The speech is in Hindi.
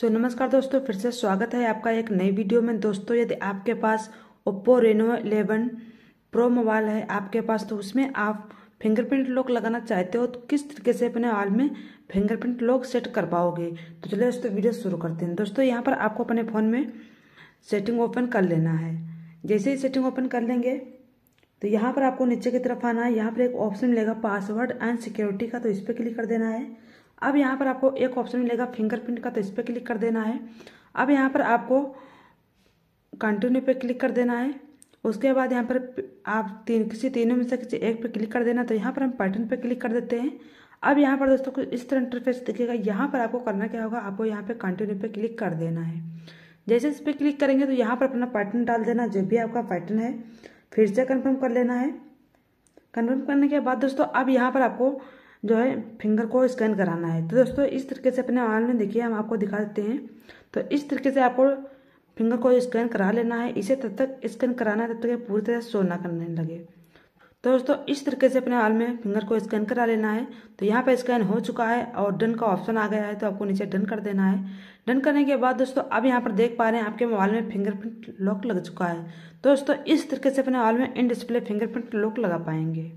सो so, नमस्कार दोस्तों फिर से स्वागत है आपका एक नई वीडियो में दोस्तों यदि आपके पास ओप्पो रेनो 11 प्रो मोबाइल है आपके पास तो उसमें आप फिंगरप्रिंट लॉक लगाना चाहते हो तो किस तरीके से अपने मोबाइल में फिंगरप्रिंट लॉक सेट कर पाओगे तो चलिए दोस्तों वीडियो शुरू करते हैं दोस्तों यहाँ पर आपको अपने फ़ोन में सेटिंग ओपन कर लेना है जैसे ही सेटिंग ओपन कर लेंगे तो यहाँ पर आपको नीचे की तरफ आना है यहाँ पर एक ऑप्शन मिलेगा पासवर्ड एंड सिक्योरिटी का तो इस पर क्लिक कर देना है अब यहाँ पर आपको एक ऑप्शन मिलेगा फिंगरप्रिंट का तो इस पर क्लिक कर देना है अब यहाँ पर आपको कंटिन्यू पे क्लिक कर देना है उसके बाद यहाँ पर आप तीन किसी तीनों में से किसी एक पे क्लिक कर देना तो यहाँ पर हम पैटर्न पे क्लिक कर देते हैं अब यहाँ पर दोस्तों कुछ इस तरह इंटरफेस दिखेगा यहाँ पर आपको करना क्या होगा आपको यहाँ पे कंटिन्यू पे क्लिक कर देना है जैसे इस पर क्लिक करेंगे तो यहाँ पर अपना पैटर्न डाल देना जो भी आपका पैटर्न है फिर से कन्फर्म कर लेना है कन्फर्म करने के बाद दोस्तों अब यहाँ पर आपको जो है फिंगर को स्कैन कराना है तो दोस्तों इस तरीके से अपने ऑनलाइन में देखिए हम आपको दिखा देते हैं तो इस तरीके से आपको फिंगर को स्कैन करा लेना है इसे तब तक स्कैन कराना है तब तक पूरी तरह शो ना करने लगे तो दोस्तों इस तरीके से अपने हाल में फिंगर को स्कैन करा लेना है तो यहाँ पे स्कैन हो चुका है और डन का ऑप्शन आ गया है तो आपको नीचे डन कर देना है डन करने के बाद दोस्तों अब यहाँ पर देख पा रहे हैं आपके मोबाइल में फिंगरप्रिंट लॉक लग चुका है तो दोस्तों इस तरीके से अपने हाल में इन डिस्प्ले फिंगरप्रिंट लॉक लगा पाएंगे